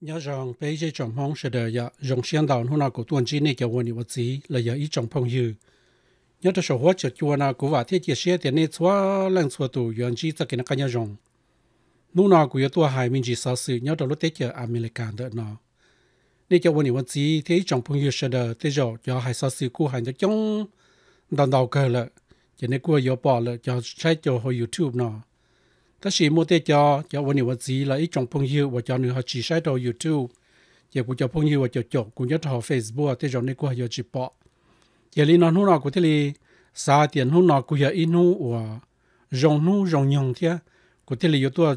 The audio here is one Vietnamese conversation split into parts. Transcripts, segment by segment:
nhớ rằng bây giờ trong phòng sẽ được ya dòng xiên đào hôm nào của tuần chi này cho quân đi vật gì là ya ít trong phong dư nhớ cho số hóa cho chùa nào của vả thiết kế sẻ tiền này xóa lần xóa tù yon chỉ tất cái các nhà dòng nô nào của tua hai mình chỉ sao sự nhớ cho lúc tết chờ American đó. nó này cho quân đi vật gì thế trong phong dư sẽ được tới giờ cho hai sao sự của hai cho chống đòn đào cờ lợ cho nên của yo bỏ lợ cho chạy cho hồi YouTube nó ta chỉ mua tê cho cho vấn đề vật gì là ít trong phong hiệu và cho nữa họ chỉ sai đầu youtube giờ cũng cho phong hiệu và cho chọc cũng nhất họ facebook tê cho nên qua giờ chỉ bỏ giờ lý nó nu nó cũng thế li xa tiền nu nó của giờ ít nu và rong nu rong nhung thế của thế li yếu tố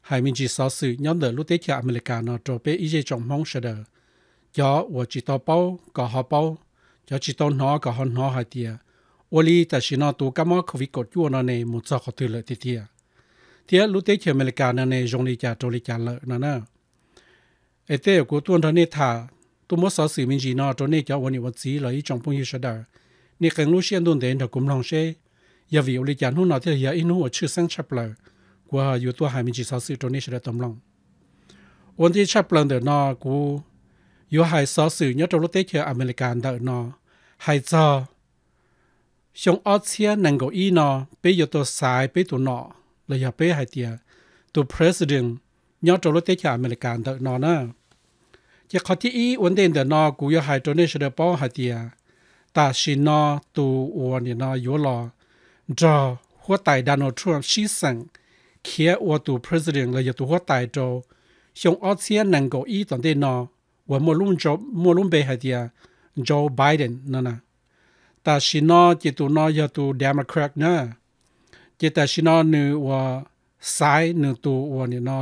hai mình chỉ sáu sự nhóm đỡ lúc tết chợ America nó trở về ý trong mong sợ đỡ cho và chỉ tao bao có họ bao cho chỉ tao nó có họ nó hai tia ô li ta chỉ nó tu cái món covid cột chua nó này một giờ họ từ lợi tia thế lúc tế chỉ America nè nè dùng đi chả trôi đi chả lợ nè nè ấy tế của tuân thọ nè thả tôi muốn sáu sự mình gì nọ trôi nè cho วันนี้วันจีเลย trong phong yêu sada nè càng lúc xuyên tuân đến thọ cũng lòng xe giờ vì ông đi chả hôm nào thế giờ in hôm chưa sang chập lợ của yêu tôi hai mình chỉ sáu sự trôi nè sada tầm lòng ôn thì chập lợ đợt nọ của yêu hai sáu sự nhớ trong lúc tế chỉ America đợt nọ hai giờ xong ở xe năng go y nọ bây giờ tôi xài bây tôi nọ เลยอย่าเป้หายเตียตัว president ยอดจรถเตชาอเมริกันเดนอนะจะขอที่อีวันเดนเดนอกูยอหายตัวเนชเดปอหายเตียตาชินอตัวอวนเนี่ยนอยัวรอจอหัวไตดานอทรัมชีสังเคียอวตัว president เลยอย่าตัวหัวไตโจชงออสเซียนังกอีตอนเดนอว่ามัวลุ่มจบมัวลุ่มเบหายเตียโจไบเดนนั่นนะตาชินอจิตัวนอยาตัวเดโมแครตเนอะจตแต่ชินอนืว่าสายหนึ่งตัวว่าเนี่ยนอ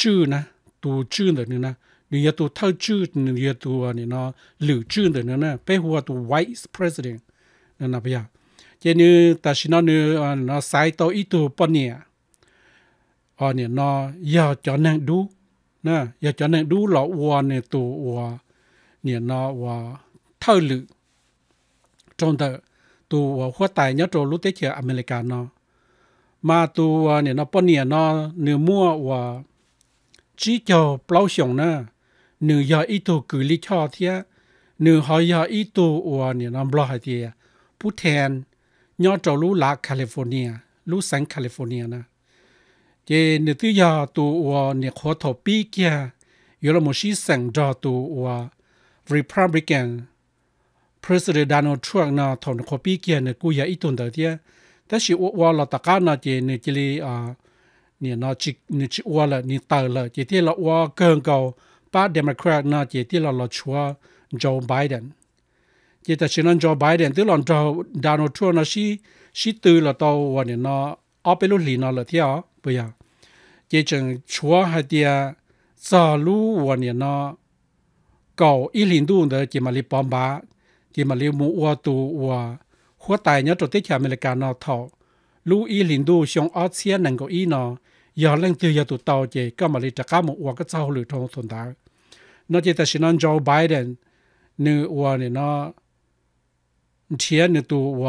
ชื่อนะตัวชื่อเดี๋ยวนี้นะนี่ยตัวเท่าชื่อหนี่ยตัวเนี่ยนอหรือชื่อเดี๋ยวนี้นะเปหัวตัว vice president นั่นนะพี่ยาเจนี่แต่ชินอนืนอสายตัวอีตัวปนเนี่ยอ๋อเนี่ยนออยากจะนั่งดูนะอยากจะนั่งดูหล่อวัวเนี่ยตัววัวเนี่ยนอว่าเท่าหรือจงเด้อตัวหัวไตเนาอโจลุเตเชียอเมริกานเนาะมาตัวเนี่ยเนาะปนเนี่ยเนาะเนื้อมั่วว่าชี้เจ้าเปล่าสงเนาะเนื้อยาอีตัวกุลิชอเทียเนื้อหอยยาอีตัววัวเนี่ยนาะบลอยเทียผู้แทนยอดจ้รู้ลาแคลิฟอร์เนีย รู้สังแคลิฟอร์เนียนะเจเนื้อตัวยาตัวเนี่ยขอทบปีเกียอยู่ละมชิสังจอตัวว่า Republican President Donald Trump na thon ko pi kia ne ku ya itun da tia ta shi wa la ta ka na je ne chili a ni na chi ni chi wa la ni ta la je ti la wa keng gao pa Democrat na je ti la la chua Joe Biden je ta shi Joe Biden tu lon to Donald Trump na shi shi tu la to wa ne na a pe lu li na la tia bu ya je chen chua ha tia za lu wa ne na gao i lin du de je ma li pom ba กีมาเลียวมูอัวตูอัวหัวตายเนี่ยตัวที่ชาอเมริกานอทอลูอีลินดูชงออสเซียนนังก็อีนอยาเล่นตัวยาตุเตาเจก็มาลีจาก้ามอัวก็เจ้าหรือทองสนดานอกจากชินอนจไบเดนนื้อัวเนี่ยนอเชียนนตัวอัว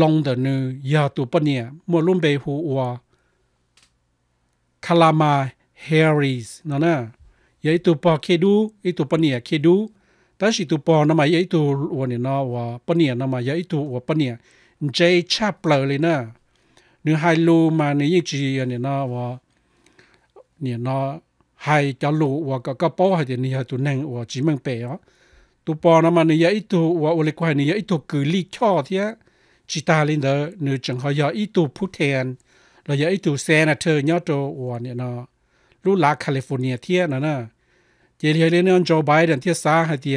ลงเดนื้อยาตัวปเนี่ยมัวลุ่มเบหูอัวคาลามาเฮริสนัะนะยาตัวปอเคดูไอตัวปเนี่ยเคดู ta chỉ tu bò nó mà dễ tu và nè nó và bận nè nó mà dễ tu và bận nè chơi chắp lờ lên nè nếu hai lô mà nếu như chỉ nè nó và nè nó hai cho lô và cả cả bò hay thì nè tu neng và chỉ mang bè đó tu bò nó mà nếu dễ tu và ở lại quay nếu dễ tu cứ lì cho thì chỉ ta lên đó nếu chẳng hay dễ tu phú thèn rồi dễ tu senator nhớ tu và nè nó lúc lá California thiên nè nè giờ thì lên ông Joe Biden thiết xa hay thì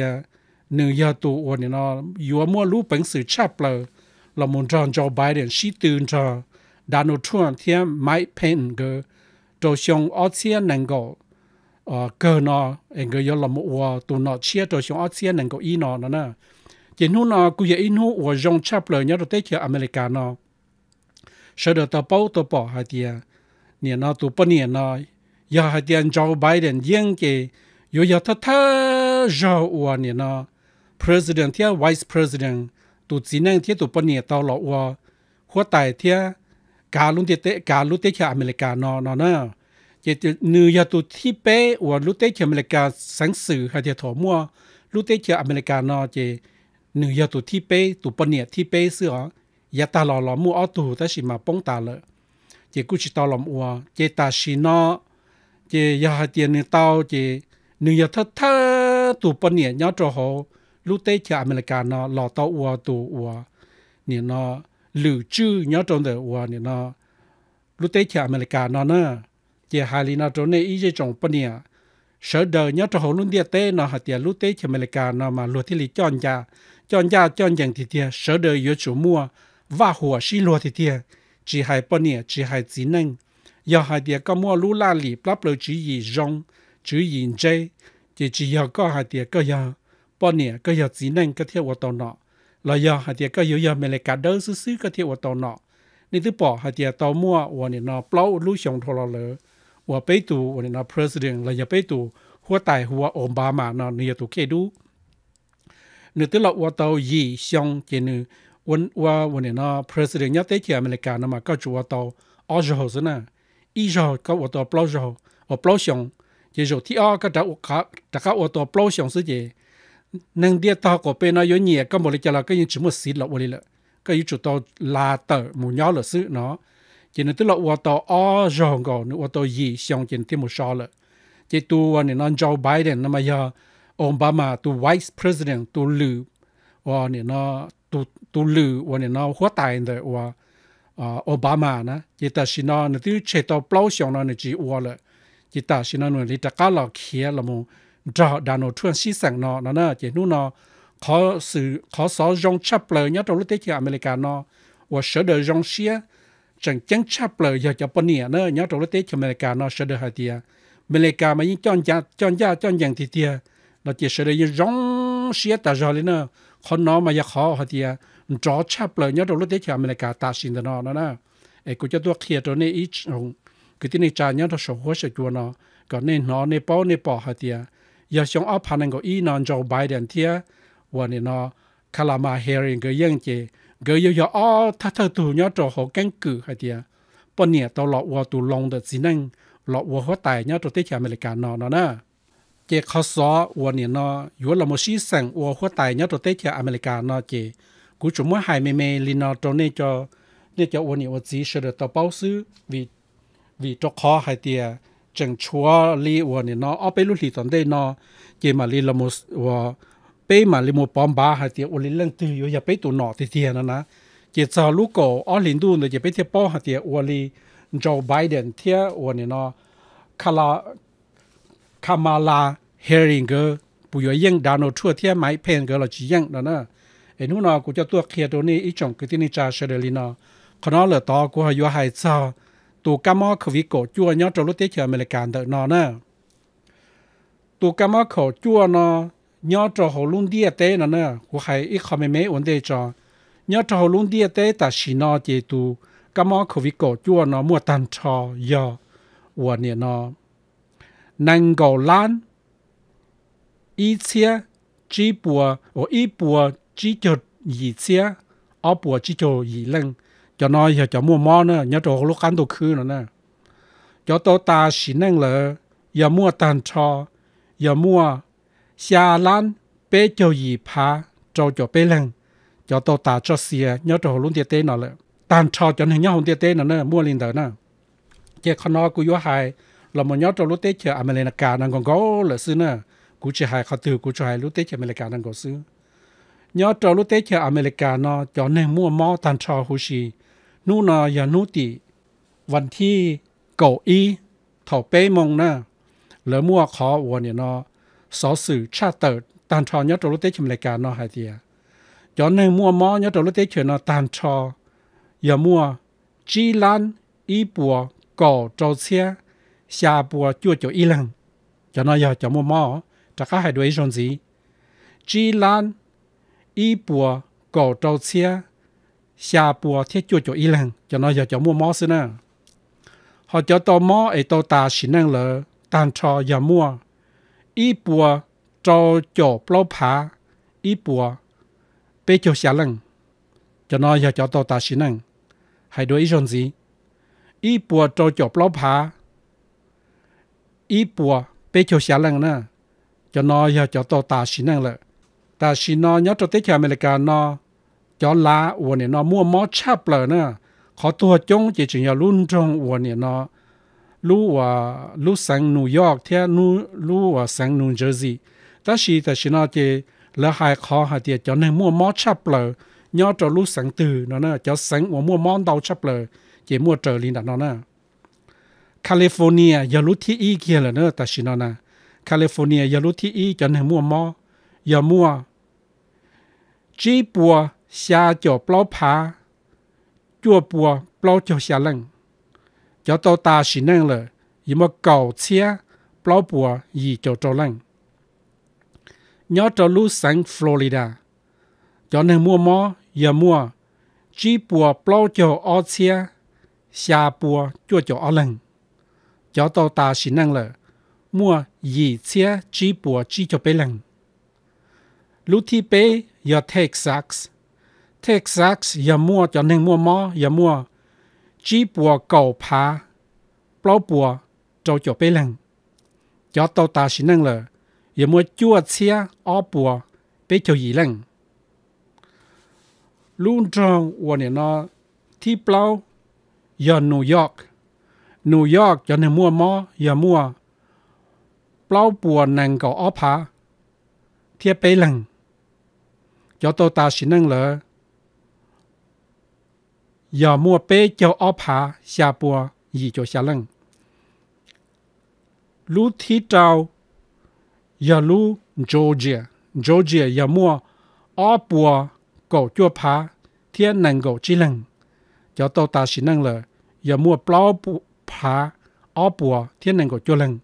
nửa giờ tù ổn nó yếu mua lũ bánh sự chắp lờ là một tròn Biden sĩ tương cho Donald Trump thì Mike Pence cơ đồ xong ở trên nền gỗ ờ cơ nó anh cơ là một ủa nó chia đồ xong ở trên nền gỗ y nó nó nè nó cứ vậy nu ủa dòng chắp lờ nhớ rồi tới chơi America nó sợ được tao bao tao bỏ hay thì nè nó tụ bao nè giờ hay thì Joe Biden riêng cái อย่ยาท่าท่าจออวเนี่ยนะ president ที่ vice president ตุจีนังที่ตุปนีตอลอวหัวไตที่กาลุนเตกาลุเตชอเมริกานอนอนะจตนือยาตุที่เป้อวลุเตชอเมริกาสังสื่อหาเถอมัวลุเตชอเมริกานอเจนือยาตุที่เป้ตุปนีที่เป้เสือยาตาหลอหลอมัวอตูแต่ชิมาป้องตาเลยเจกุชิตอหลอมัวเจตาชินอเจยาเตียนเตาเจ nhưng giờ thắt thắt tụ bận nhẹ nhớ cho họ lúc tết chợ mình là cả nó lò tàu ua tụ ua nè nó lưu trữ nhớ trong đời ua nè nó lúc tết chợ mình là cả nó nữa chỉ hai lý nó trong này ý chế trong bận nhẹ sở đời nhớ cho họ luôn địa tế nó hạt tiền lúc tết chợ mình là cả nó mà luật thì lý chọn ra chọn ra chọn dành thì tiền sở đời yếu chủ mua rong chữ yên chơi chỉ chỉ giờ có hai tiệc có giờ bọn nhiêu có giờ chỉ nên có thiệt hoạt động nọ là giờ hai tiệc có giờ giờ mình lệ cả đỡ xứ xứ có thiệt hoạt động nọ nên thứ bỏ hai tiệc tàu mua và nên nó plau lũ xong thôi là lỡ và bây tù và nên nó president là giờ bây tù hoa tài hoa Obama nó nhiều tù kia đu nên thứ là hoa tàu gì xong chỉ nên quân qua và nên nó president nhất thế kia mình lại cả nó mà có chủ hoa tàu ở sơ nè ý rồi có hoa tàu plau rồi ở plau xong chỉ rồi thì ở cái trâu cá trâu cá ô tô bao sáng sự gì nâng địa tao có bên nó có nhiều cái một cái là cái những chỉ một xịt lọ vậy là cái chủ tao là tờ một nhỏ là sự nó chỉ nên tức là ô tô ở rồi còn nữa ô tô gì xong chỉ thêm một số là chỉ tu anh nó Joe Biden nó mà giờ Obama tu Vice President tu lử và nè nó tu tu lử và nè nó hóa tài rồi và ờ, Obama nè chỉ ta xin nó nè tiêu chế tao bao sáng nó nè chỉ ô là chỉ ta xin nó nuôi ta cá lò khía là một trò đàn nó chuyên sĩ sang nó nó nè chỉ nu nó khó sự khó xó rong chắp lời nhớ trong lúc tế chỉ America nó và sở đời rong xía chẳng chẳng chắp lời giờ cho bọn nè nó nhớ trong lúc tế chỉ America nó sở đời hai tia America mà những chọn giá chọn giá chọn dạng thì tia nó chỉ sở đời rong xía ta rồi lên nó khó nó mà giờ khó hai tia trò chắp lời nhớ trong lúc tế chỉ America ta xin nó nó nè เอกูจะตัวเคลียร์ตัวนี้อีก cái tin này cha nhớ nó sổ hóa sẽ chua nó còn nên nó nên bao nên bỏ hạt tiền giờ xong áp hàng cái có ý nó Joe Biden thia và nên nó Kalama Harris cái dân chế cái giờ giờ ó thắt thắt tù nhớ cho họ căn cứ hạt tiền bao nhiêu tao lọt vào tù long được gì năng lọ qua hóa tài nhớ cho tới chả Mỹ cả nó nó nè chế khó xó và nên nó yếu là một sĩ sản qua nhớ cho tới chả Mỹ cả nó chúng mới hai mê mê linh nó cho nên cho nên cho ổn định sửa được tàu bao sư วีจกคอให้เตียจังชัวลีวันเนอเอาไปลุ้นีตอนเดนอเกมาลีลมสว่ไปมาลีมปอมบาให้เตียอุลิเรื่องตือยอย่าไปตัวหนอตีเตียนะนะเกจาลูกโกออลินดูเนี่ยจะไปเทียบอให้เตียอวลิจไบเดนเทียวันเนอคาลาคามาลาเฮริงเกอร์ปุยยังดานอทัวเทียไม่แพงเกอร์เราจียังนะนะไอ้นู่นอนาะกูจะตัวเคียร์ตัวนี้อีจงกูที่นิจาเฉลี่ยนอะขณะเลือต่อกูหายว่าหายใจ tu cá mò khẩu vị cổ chua nhớ trong lúc tiết chờ mình lại cản đợi nó nè tu cá mò khẩu chua nó nhớ trong hồ luôn đi tế nó nè của hay ít khó mê mê vấn đề cho nhớ trong hồ luôn đi tế ta xì nó chỉ tu cá mò khẩu vị cổ chua nó mua tan trò giờ của nè nó năng cầu lan ít chia chỉ bùa ở ít bùa chỉ cho gì chia ở bùa chỉ cho gì lưng cho nó giờ cho mua mò nữa nhớ chỗ lúc ăn đồ khứ nữa nè cho ta xí năng lợ giờ mua tàn cho giờ mua xa lan bé cho gì phá cho cho bé lần cho tôi ta cho xìa nhớ chỗ luôn tiệt tế nó lợ tàn cho cho nên nhớ hồn tiệt tế nó mua liền đó nè chỉ con nó cứ yếu hại là một nhớ chỗ lúc tế chờ America đang còn có là xứ nè cú chỉ hại khó từ cú cho hại lúc tế chờ America đang có xứ nhớ chỗ lúc tế chờ America nó cho nên mua mò tàn cho hồ xì นูนอยานูติ วันที่เกาอีถอเป้มงนะเหลือมั่วขอวัวเนี่ยนอสอสื่อชาเติดตันชอยัดตัวรถเตชิมรายการนอหายเตียย้อนในมั่วมอยัดตัวรถเตชิเนอตันชออย่ามั่วจีลันอีปัวก่อโจเซียชาปัวจั่วโจอีหลังจะนอยาจะมั่วมอ จะข้าห้ด้วยชนสีจีลันอีปัวก่อโจเซีย下波贴脚脚一人，就那要叫摸摸是呢。họ cho tò mò ấy tò ta xin năng lỡ tàn trò giờ mua ý bùa cho chỗ plau phá ý bùa bê cho xả lăng cho nó giờ cho tò ta xin năng hãy đối ý dọn gì ý bùa cho chỗ plau phá ý bùa bê cho xả lăng nè cho nó giờ cho tò ta xin năng lỡ ta xin nó nhớ cho tết cho America nó cho lá uổng nó mua mó chắp lờ nữa khó tua chung chỉ chỉ là luôn trong uổng này nó lu à sang New York thế lu lu à sang New Jersey ta chỉ ta chỉ nó chỉ là hai khó hai tiệt cho nên mua mó chắp lờ nhớ cho lu sang từ nó nữa sang uổng mua món đầu chắp lờ chỉ mua trở lên nó California giờ lúc thi y kia là ta chỉ nó nè California giờ lúc thi y cho nên mua mó giờ mua chỉ bùa xa cho bao phá chua bùa bao cho xa lăng cho tao ta xì năng lờ y mà cầu chia bao bùa y cho cho lăng nhớ cho lũ sáng Florida cho nên mua mò giờ mua chỉ bùa bao cho ở chia xa bùa chua cho ở lăng cho tao ta xì năng lờ mua y chia chỉ bùa chỉ cho bê lăng lũ thi bê giờ Texas Texas อย่ามัวจะหนึ่งมัวมออย่ามัวจีปัวเก่าพาเปล่าปัวเจ้าจะไปหลังจะเตาตาสินั่งเลยอย่ามัวจั่วเสียอ้อปัวไปเจ้าหยีหลังลุงจองวันเนี่ยนะที่เปล่าอย่านิวยอร์กนิวยอร์กอย่าหนึ่งมัวมออย่ามัวเปล่าปัวนังเก่าอ้อพาเทียไปหลังจะเตาตาสินั่งเลย要么被叫奥帕下波以就下冷。卢提照要卢 Georgia Georgia 要么奥波狗脚爬天能够之冷，要到大西能了，要么包不爬奥波天能够脚冷。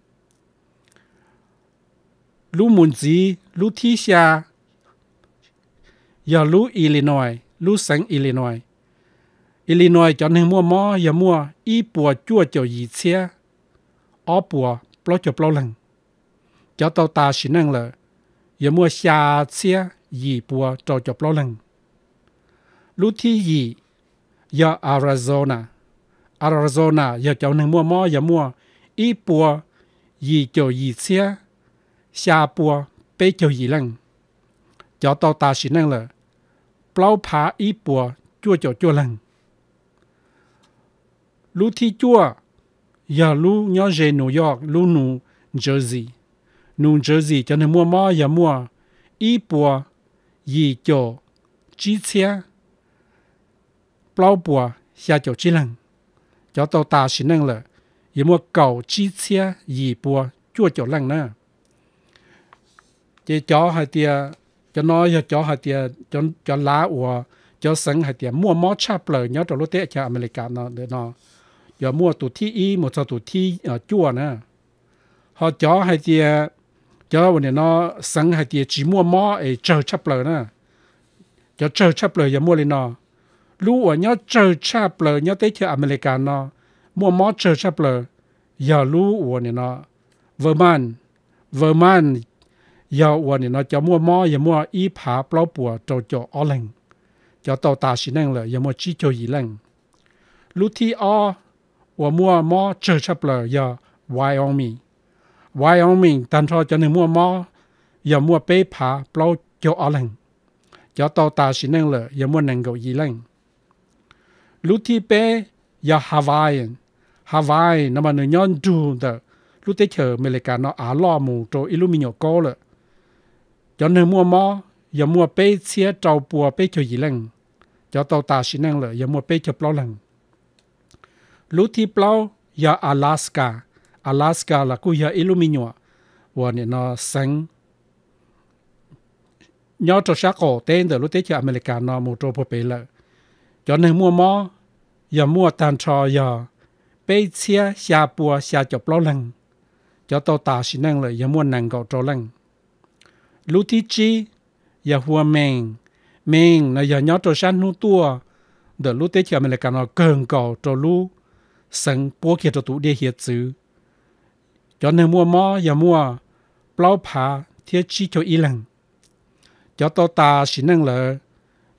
卢门子卢提下要卢伊利诺卢省伊利诺。อิลลินอยจอนึ่งมั่วมออย่ามั่วอีปัวจั่วเจียวหยีเสียออปัวปลอจบปลอหลังเจ้าเตาตาสินั่งเลยอย่ามั่วชาเสียหยีปัวจอจบปลอหลังรู้ที่หยีอย่าอาราโซนาอาราโซนาอย่าเจ้าหนึ่งมั่วมออย่ามั่วอีปัวหยีเจียวหยีเสียชาปัวเปเจียวหยีหลังเจ้าเตาตาสินั่งเลยเปล่าผาอีปัวจั่วเจียวจั่วหลัง lu thi chua ya lu nhớ dê New York lu nu Jersey nu Jersey cho nên mua mò ya mua y bùa y cho chi chia bao bùa xia cho chi lăng cho tàu ta xin năng là y mua cầu chi chia y bùa chua cho lăng nè chế chó hai tia cho nói cho chó hai tia cho cho lá ủa cho sẵn hai tia mua mò cha lời nhớ trong lô tệ cho America nó để nó giờ mua tụ thi y một số tụ thi ở à, họ cho hay thì cho vấn đề nó sẵn hay thì chỉ mua mò để chờ chấp lời nữa cho chờ chấp lời giờ mua lên nó lúc ở nhớ chờ chấp lời nhớ tới chơi America nó mua mò chờ chấp lời giờ lúc ở này nó vừa man vừa man giờ mua mò giờ mua y phá bao bùa cho cho tàu ta xin năng lợi giờ mua chỉ cho gì lành lúc thì ở 我摸摸这差不了要 Wyoming Wyoming 但说叫你摸摸要摸北爬不老叫阿冷要到大西能了也摸能够一冷路地北要 Hawaiian Hawaii 那么你 nhận 住的路地桥美利加那阿拉姆做一路米鸟高了叫你摸摸要摸北切招波北就一冷要到大西能了也摸北就不老冷 lu thi plau ya Alaska Alaska là cu ya illuminio và nè nó sáng nhau cho sát cổ tên từ lúc tế cho America nó một trâu bộ bể lợ cho nên mua mò ya mua tàn trò giờ bê chia xa bùa xa chọc lâu lăng cho tàu tà xí năng lợi ya mua nàng gạo trò lăng lúc ya chi giờ mèn mèn là giờ nhau cho sát nụ tua từ lúc tế cho America nó cường gạo trò lúc sân bố kia cho tụ địa hiệt chữ cho nên mua mò và mua bao phá thiết chi cho y lần cho to ta chỉ năng lợ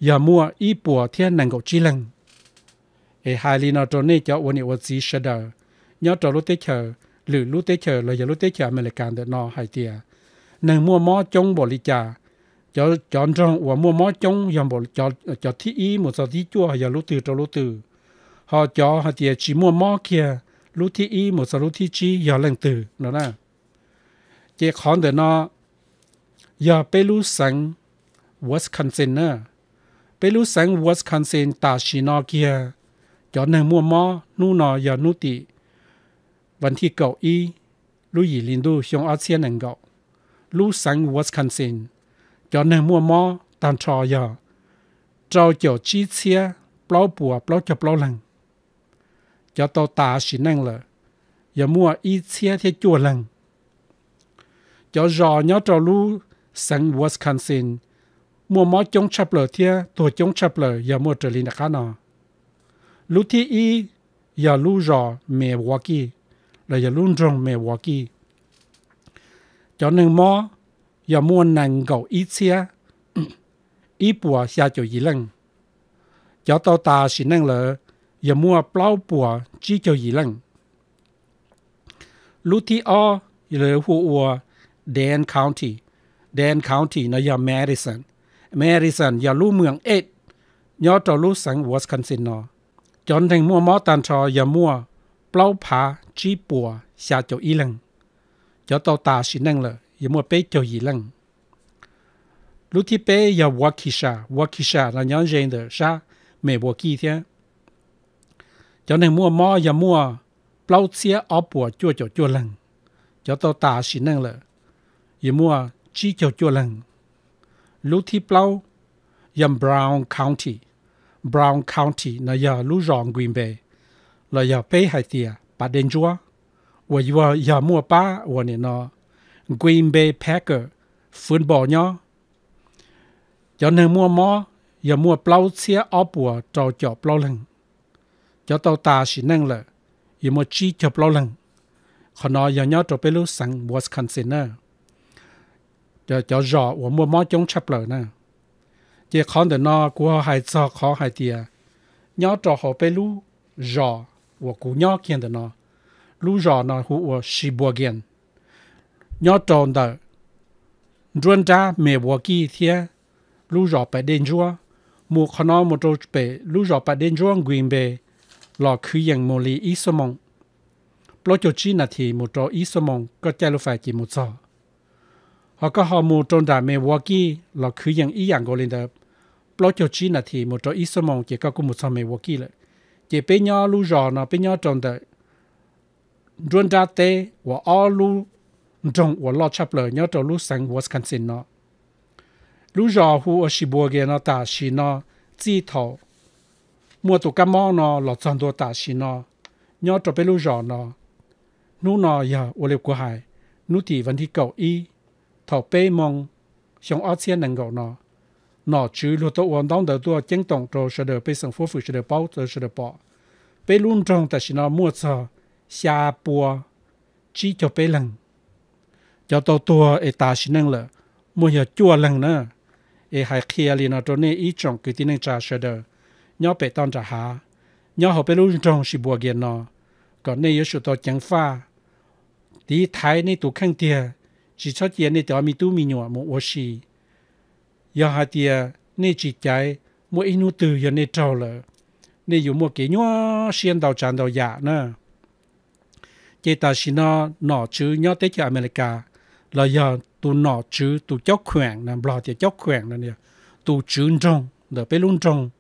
và mua y bùa thiết năng cầu chi lần hệ hai lý nó cho nên cho ổn định ổn gì sẽ đỡ nhớ cho lúc tế chờ lử lúc tế chờ là giờ lúc tế chờ mình lại càng được nọ hai tia nên mua mò trong bỏ lý trà cho chọn trong và mua mò trong và bỏ cho cho thiết y một số thi chua và lúc từ cho lúc từ ฮอจอฮอเตียจีมัวมอเคียรู้ที่อีหมดสรุที่จีอย่าเล่งตื่นแลนะเจคอนเดนออย่าไปรู้สังวอสคันเซนเนอร์ไปรู้สังวอสคันเซนตาชีนอเกียยจอหนึ่งมัวมอนู่นอย่านูติ วันที่เก่าอีรู้ยี่ลินดูชงอาเซียนหนึ่งเก่ารู้สังวอสคันเซนยจอหนึ่งมัวมอตันทรอย่าเจ้าเจ้าจีเชียเปล่าปัวเปล่าจะเปล่าหลัง要到大时能了，要么一切的脚人，要绕鸟着路生 Wisconsin，么么中插了天，多中插了要么这里的看呢，路第一要路绕美沃基，来要路中美沃基，要能么要么能够一切，一步下就一人，要到大时能了。อย่ามัวเปล่าปัวจี้เจียวยีหลังลูที่อ้อเหลือหัวอัวแดนคาวตี้แดนคาวตี้นะยาแมริสันแมริสันอย่าลู่เมืองเอ็ดย่อต่อลู่สังวอสคันซินนอจนแทงมัวมอตันชออย่ามัวเปล่าผาจี้ปัวชาเจียวอีหลังย่อต่อตาสินั่งเลยอย่ามัวเป้เจียวยีหลังลูที่เป้อย่าวากิชาวากิชานะย้อนเจนเดอชาเมวากีเทีย cho nên mua mò và mua bao chia ở bùa chua cho chua lần cho tao ta xí năng lợ và mua chi cho chua lần lũ thi bao yam Brown County Brown County là giờ lũ rọn quyền về là giờ bé hai tia bà đen chúa và giờ giờ mua ba và nè nó Green Bay Packer phun bỏ nhau cho nên mua mò giờ mua bao chia ở bùa trò chọ bao lần cho tàu ta chỉ năng lợ y một chi chụp lâu lần họ nói giờ nhau trở về lúc sang Wisconsin nè cho cho rõ của mua mó chống chập lợ nè chỉ còn để nó của hai giờ khó hai tia nhau trở họ về lúc rõ của cụ nhau kiện để nó lúc rõ nó hú của sĩ bùa kiện nhau tròn đợi đuôn ra mẹ bùa kia thiê lúc rõ phải đến chúa mua khó nó một trâu về lúc rõ phải đến chúa quyền về lò cứ yàng mô lý ý số mong. Bố cho chi nà thì một trò ý số mong có chai lô phải chỉ một sọ. Họ có họ mù trôn đà mê wà kì lò cứ yang ý yang gồ lên đợp. Bố cho chi nà thì một trò ý số mong chỉ có cùng một sọ mê wà kì lợi. Chỉ bế nhó lù rò nó bế nhó trôn đợp. Rôn ra tê wà o lù trông wà lò chắp lờ nhó trò lù sang Wisconsin nó. Lù rò hù ở shì bùa ghê nó tà shì nó 枝头 mua tụ cá mò nó lọt chọn đồ tạ xì nó nhớ cho bé lưu rõ nó nú nó giờ ô liệp của hải nú thì vẫn thi cậu y thọ bê mong xong ót xiên nâng gậu nó nó chứ lưu tụ ổn đóng đỡ tua chén tổng trồ sở đỡ bê sân phố phụ sở đỡ bao tờ sở đỡ bỏ bê luôn trong tạ xì nó mua chờ xa bùa chỉ cho bê lần cho tàu tua ế tạ xì nâng lợ mua giờ chua lần nữa ế e hài kia liền nó trốn nê ý trọng cứ tin nâng trà sở đỡ nhỏ bé tòn trả hạ nhỏ họ bé luôn trong sự bùa kiện nó còn nay yếu sự to chẳng pha tí thái nay tụ khăn tiền chỉ cho tiền nay tao mi tu mi nhọ một ô xì giờ hạ tiền nay chỉ chạy mua nu từ giờ nay trâu lợ nay dùng mua cái nhọ xiên đào tràn đào dạ nè, chỉ ta xin nó nọ chữ nhỏ tới cho America là giờ tụ nọ chữ tụ chóc khỏe nè bỏ thì chóc khỏe nè nè tụ chứ trong để bê luôn trong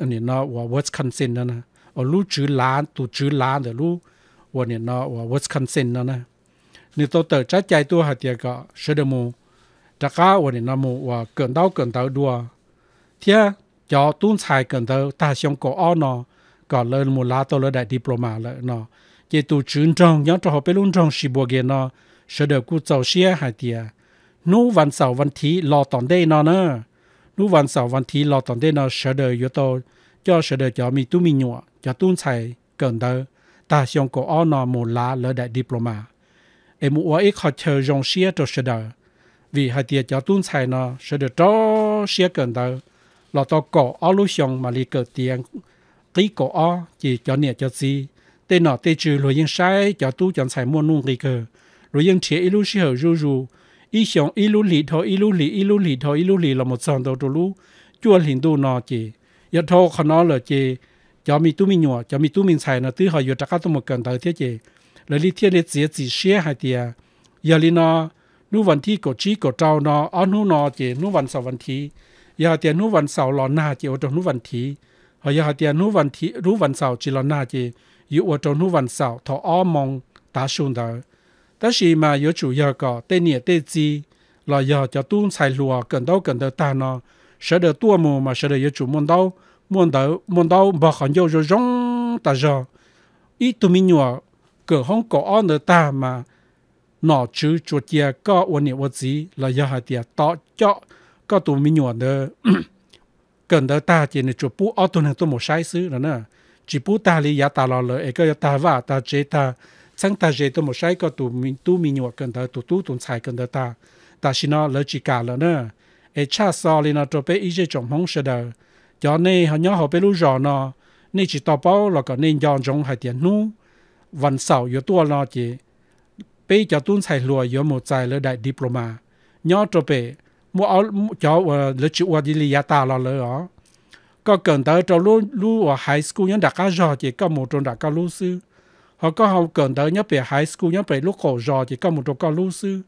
你呢我 what's consent 呢呢，我路只懒都只懒的路，我你呢我 what's consent 呢呢，你都得在ใจตัวหาเตียก็是的么，大家我你那么我跟到跟到多，天叫东才跟到大象国奥呢，ก็เลยมูลาตัวเลยได้ดิปโลมาเลยเนาะเจตูจืนจงยังจะหอบไปลุ่นจงสิบัวเกนเนาะเสด็จกูเจ้าเสียหายเตียนู้วันเสาร์วันที่รอตอนได้นอนเนาะ lúc văn sáu văn thí lo tổng tên nó sở đời yếu tố cho sở đời cho mi tu mi nhụa cho tuôn xài gần đỡ ta xong cổ o nó một lá lỡ đại diploma em mua ấy họ chờ dòng xe cho sở đời vì hai tiệt cho tuôn xài nó sở đời cho xe gần đỡ lo to cổ o lúc xong mà li cờ tiền ký cổ o chỉ cho nhẹ cho gì tên nó tê trừ rồi yên sai cho tu chọn xài mua nung kỳ cờ rồi yên chế ít lúc xe hở rù rù ý xong ý lú lì thôi ý lú lì ý lú lì thôi ý lú lì là một sàn đầu trù lú chua liền tu nọ chị giờ thô khó nó là chị cho mi tu mi nhọ cho mi tu mi xài nó tứ họ vừa trắc tu một cần tới thế chị lời lý thiên liệt dễ chỉ xe hai tia giờ lý nó nu วันที่กดชี้กดเจ้าเนาะอ๋อนู่นอเจนู่วันเสาร์วันทียาเตียนู่วันเสาร์หลอนหน้าเจอตรงนู่วันทีหอยาเตียนู่วันทีรู้วันเสาร์จีหลอนหน้าเจอยู่อตรงนู่วันเสาร์ทออ้อมองตาชูนเดอ但是嘛有主要个对你对机，老要叫东财路啊，跟到跟到大呢，舍得多么嘛舍得有主梦到梦到梦到不很有就容大着，一度米鸟各方各岸的大嘛，脑子做些个我你我只老要还点到叫个度米鸟的，跟到大件的就不奥多人都没晒死了呢，只不大理也大了了，一个也大娃大姐大。chẳng ta dễ tôi một sai có tụ mình tu mình nhọ cần tới tụ tu tụng xài cần tới ta ta xin nó lỡ chỉ cả lỡ nữa ấy cha so lên nó cho bé ý chế trọng hóng sợ đời cho nên họ nhớ họ bé lú rò nó nên chỉ tao bảo là có nên dọn trong hai tiền nu vẫn sầu yếu tua nó chỉ bé cho tuân xài lùa yếu một dài lỡ đại diploma nhớ cho bé mua áo cho lỡ chịu qua đi lìa ta là lỡ đó có cần tới cho lú lú ở high school nhân đặc cá rò chỉ có một trong đặc cá lú sư họ có học cần tới nhớ về high school nhớ về lúc khổ rò chỉ có một chỗ có lưu sư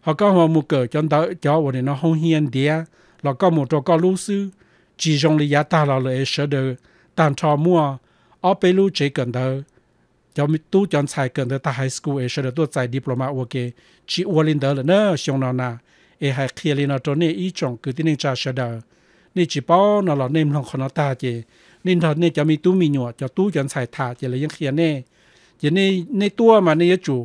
họ có họ một cỡ cho tới cho vấn đề nó không hiền địa là có một chỗ có lưu sư chỉ trong lý giá ta là lợi sở được tàn trò mua ở bên lưu chỉ cần tới cho mình tu chọn xài cần tới ta high school ấy sở được tôi xài diploma ok chỉ uốn lên tới là nó xong nó nà ấy hay kia lên nó cho nên ý chọn cứ tin nên cha sở được nên chỉ bảo nó là nên không khó nó ta chứ nên thật nên cho mình tu mình nhọ cho tu chọn xài thà chỉ là những kia nên ยนในในตัวมาในยจู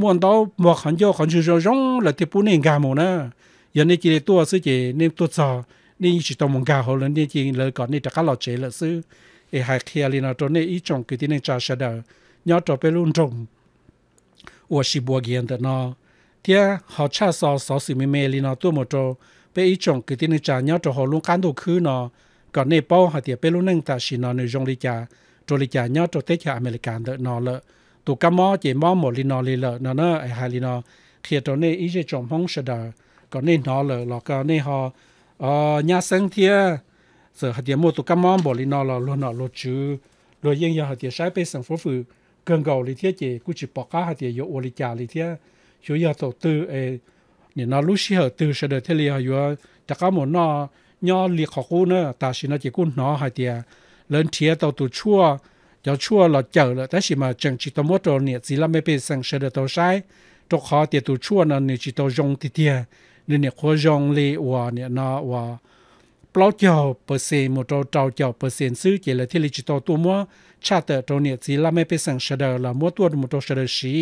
มวนเต้าหมวกขันโยขันชูชงแล้ที่ปุ่นเองกามนะยันในกีตัวซื้อเจนตัวซอนี่ชิตมงกาหัวเรนี่จริงเลยก่อนนี่ตะกัลอเจเลยซื้อไอ้ไฮเคียลินาตัวนี้อีจงคือที่ในจาชดาย้อนต่อไปรุ่นตรงว่าชิบัวเกียนแต่นอเทียหอชาซอสอสิมีเมลินาตัวมดโตไปอีจงกิติี่ในจาย้อนต่อหัวลุงการดูวคือนอก่อนนี่ป้าหาเตียไปรุ่นนึงตาชินอในจงลิจาตัวลิจาย้อนต่อเทียอเมริกันแต่นอเลย tu cá mò chỉ mò một lì nọ lì lợ nó nó ai hai lì nọ khi đó nên ý chế trồng phong sẽ đờ còn nên nó lợ lọ cái nên họ ờ sang sinh thiê giờ hạt tiền mua tụ cá mò một lì nọ lọ luôn nọ lọ chứ rồi riêng giờ hạt tiền sai bên sản phố phụ gần cầu lì thiê chỉ cứ chỉ bỏ cá hạt tiền yếu lì chả lì thiê chủ yếu tổ tư ấy nên nó lúc xưa từ sẽ đợi thế lì họ yếu chắc có một nó nhỏ lì khó cú nữa ta xin nó chỉ cú nó hạt tiền lên thiê tàu tụ chua giờ chua là chờ là tới chỉ mà chẳng chỉ tao mua đồ nhiệt gì là mấy bên sang sẽ được tao sai tao khó tiền tao chua là nhiệt chỉ tao dùng thì tiền nên nhiệt khó dùng li và nhiệt nó và bao nhiêu percent một trâu trâu chỉ percent ซื้อ chỉ là ที่ลิจิตตัวมัวชาติตัวเนี่ยจีละไม่เป็นสังเสดละมัวตัวมัวตัวเสดสี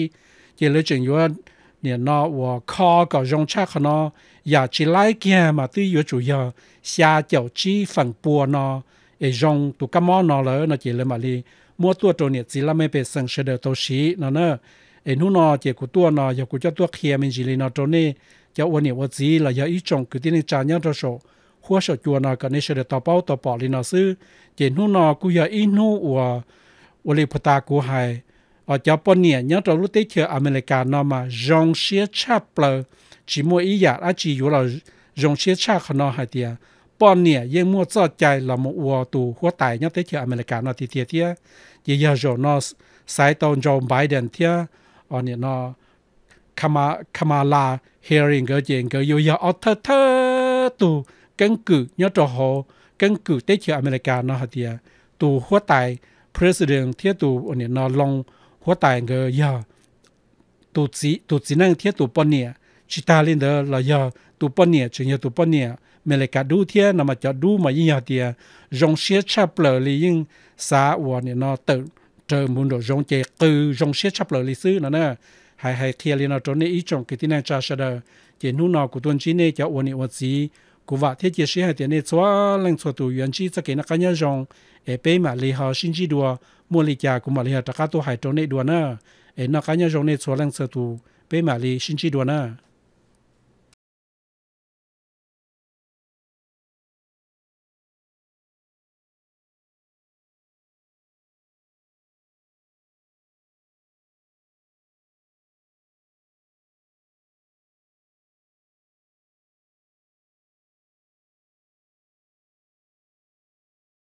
จีเลยจึงว่าเนี่ยนอว่าคอก็ยงชาขนออยากจีไล่แกมาตื้อยู่จุยา下脚趾粉波呢，也用都感冒呢了，那几了嘛哩。มัวตัวโจเนี่ยจีละไม่เป็นสังเสดเตาชีนั่นเนอเอ็นหูนอเจกูตัวนอยากูจะตัวเคลียร์มันจีลีนอโจเนี่ยจะอ้วนเนี่ยว่าจีละยาอีจงกูที่ในจานยังโตโชหัวโชจัวนอกันในเสดต่อเป้าต่อปอลีนอซื้อเจนหูนอกูยาอีนูอัววลีพตากูไฮออจะปนเนี่ยยังโตรู้เตเชื่ออเมริกานอมาจงเชียชาเปลอจีมัวอีหยาอาจีอยู่เราจงเชียชาขนอหาเตียปอนเนี่ยยังมั่วจอดใจเรามัวตูหัวไตเนี่ยเทียอเมริกาเนาะทีเทียเทียยี่ยาโจนอสสายตอนจอมไบเดนเทียอันเนี่ยเนาะคามาคามาลาเฮริงก็เจงก็อยู่ยาออเทอร์เทอตูกังกือเนี่ยจอหอกังกือเทียอเมริกาเนาะเทียตูหัวไต president เทียตูอันเนี่ยเนาะลงหัวไตก็ยาตูจีตูจีนั่งเทียตูปอนเนี่ยชิตาลินเดอร์เรายาตูปอนเนี่ยจึงยาตูปอนเนี่ย mẹ lại cả đu thế nó mà cho đu mà yên nhau thì rong xía chắp lờ li yên xã của này nó tự chờ muốn đồ rong chè cừ rong xía Chấp lờ li xứ nó nè hay hay thiệt li nó trốn đi ý trong cái tin này cha sẽ đờ chỉ nu nó của tuần chín này cho uốn uốn gì của vợ thiết chế sĩ hay tiền này xóa lên xóa tù yên chi cho cái nó cá nhân rong ở bên mà li họ xin chi đùa mua li cha của mà li họ tất cả tôi hay trốn này đùa nè ở e nó cá nhân rong này xóa lên xóa tù bên mà li xin chi đùa nè